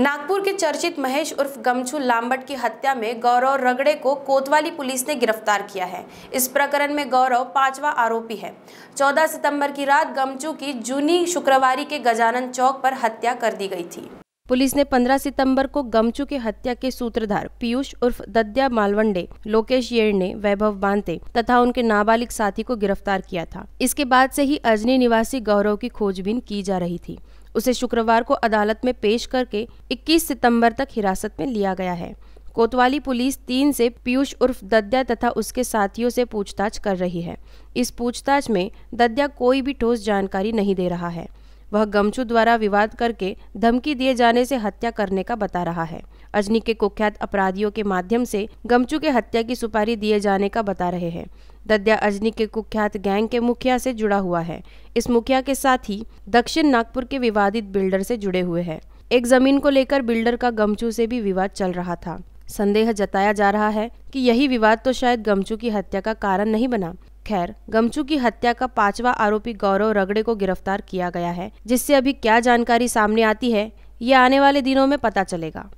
नागपुर के चर्चित महेश उर्फ गमछू लामबट की हत्या में गौरव रगड़े को कोतवाली पुलिस ने गिरफ्तार किया है इस प्रकरण में गौरव पांचवा आरोपी है 14 सितंबर की रात गमछू की जूनी शुक्रवारी के गजानन चौक पर हत्या कर दी गई थी पुलिस ने 15 सितंबर को गमचू की हत्या के सूत्रधार पीयूष उर्फ दद्या मालवंडे लोकेश येड़ने वैभव बांते तथा उनके नाबालिग साथी को गिरफ्तार किया था इसके बाद से ही अजनी निवासी गौरव की खोजबीन की जा रही थी उसे शुक्रवार को अदालत में पेश करके 21 सितंबर तक हिरासत में लिया गया है कोतवाली पुलिस तीन से पीयूष उर्फ दद्या तथा उसके साथियों से पूछताछ कर रही है इस पूछताछ में दद्या कोई भी ठोस जानकारी नहीं दे रहा है वह गमचू द्वारा विवाद करके धमकी दिए जाने से हत्या करने का बता रहा है अजनी के कुख्यात अपराधियों के माध्यम से गमचू के हत्या की सुपारी दिए जाने का बता रहे हैं दद्या अजनी के कुख्यात गैंग के मुखिया से जुड़ा हुआ है इस मुखिया के साथ ही दक्षिण नागपुर के विवादित बिल्डर से जुड़े हुए है एक जमीन को लेकर बिल्डर का गमचू से भी विवाद चल रहा था संदेह जताया जा रहा है कि यही विवाद तो शायद गमचू की हत्या का कारण नहीं बना खैर गमचू की हत्या का पांचवा आरोपी गौरव रगड़े को गिरफ्तार किया गया है जिससे अभी क्या जानकारी सामने आती है ये आने वाले दिनों में पता चलेगा